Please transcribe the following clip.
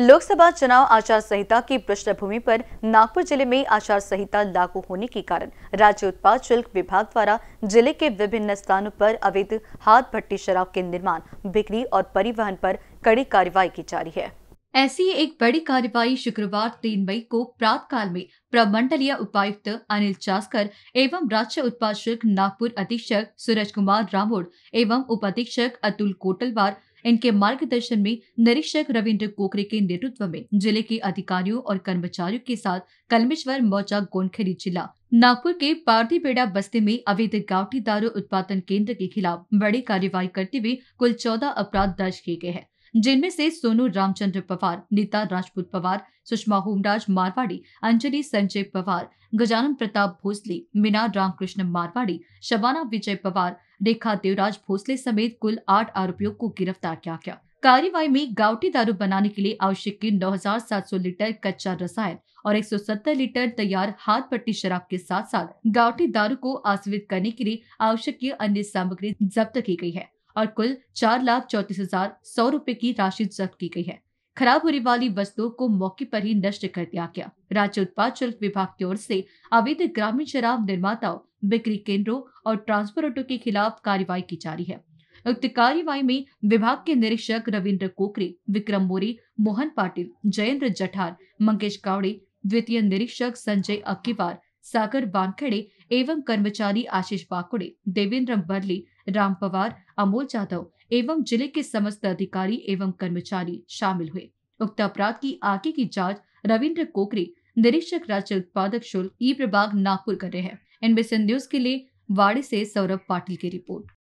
लोकसभा चुनाव आचार संहिता की पृष्ठभूमि पर नागपुर जिले में आचार संहिता लागू होने के कारण राज्य उत्पाद शुल्क विभाग द्वारा जिले के विभिन्न स्थानों पर अवैध हाथ भट्टी शराब के निर्माण बिक्री और परिवहन पर कड़ी कार्रवाई की जा रही है ऐसी एक बड़ी कार्रवाई शुक्रवार तीन मई को प्रात काल में प्रमंडलीय उपायुक्त अनिल चास्कर एवं राज्य उत्पाद शुल्क नागपुर अधीक्षक सूरज कुमार रामोड़ एवं उप अधीक्षक अतुल कोटलवार इनके मार्गदर्शन में निरीक्षक रविन्द्र कोकरे के नेतृत्व में जिले के अधिकारियों और कर्मचारियों के साथ कलमेश्वर मौजा गोनखेड़ी जिला नागपुर के बेड़ा बस्ती में अवैध गावठी दारू उत्पादन केंद्र के खिलाफ बड़ी कार्रवाई करते हुए कुल चौदह अपराध दर्ज किए गए हैं जिनमें से सोनू रामचंद्र पवार नीता राजपूत पवार सुषमा होमराज मारवाड़ी अंजलि संजय पवार गजानन प्रताप भोसले मीना रामकृष्ण मारवाड़ी शबाना विजय पवार रेखा देवराज भोसले समेत कुल आठ आरोपियों को गिरफ्तार किया गया कार्यवाही में गावटी दारू बनाने के लिए आवश्यक की नौ लीटर कच्चा रसायन और 170 लीटर तैयार हाथ पट्टी शराब के साथ साथ गावटी दारू को आसवित करने के लिए आवश्यक की अन्य सामग्री जब्त की गई है और कुल चार लाख चौतीस हजार सौ रूपए की राशि जब्त की गई है खराब होने वाली वस्तुओं को मौके पर ही नष्ट कर दिया गया राज्य उत्पाद शुल्क विभाग की ओर से अवैध ग्रामीण शराब निर्माताओं बिक्री केंद्रों और ट्रांसपोर्टरों के खिलाफ कार्रवाई की जा रही है उक्त कार्यवाही में विभाग के निरीक्षक रविन्द्र कोकरे विक्रम मोरे मोहन पाटिल जयेंद्र जठार मंगेश कावड़े द्वितीय निरीक्षक संजय अक्कीवार सागर वानखेड़े एवं कर्मचारी आशीष बाकुड़े देवेंद्र बरली राम पवार अमोल जाधव एवं जिले के समस्त अधिकारी एवं कर्मचारी शामिल हुए उक्त अपराध की आगे की जांच रविंद्र कोकरे निरीक्षक राज्य उत्पादक शुल्क ई प्रभाग नागपुर कर रहे हैं एनबीसी न्यूज के लिए वाड़ी से सौरभ पाटिल की रिपोर्ट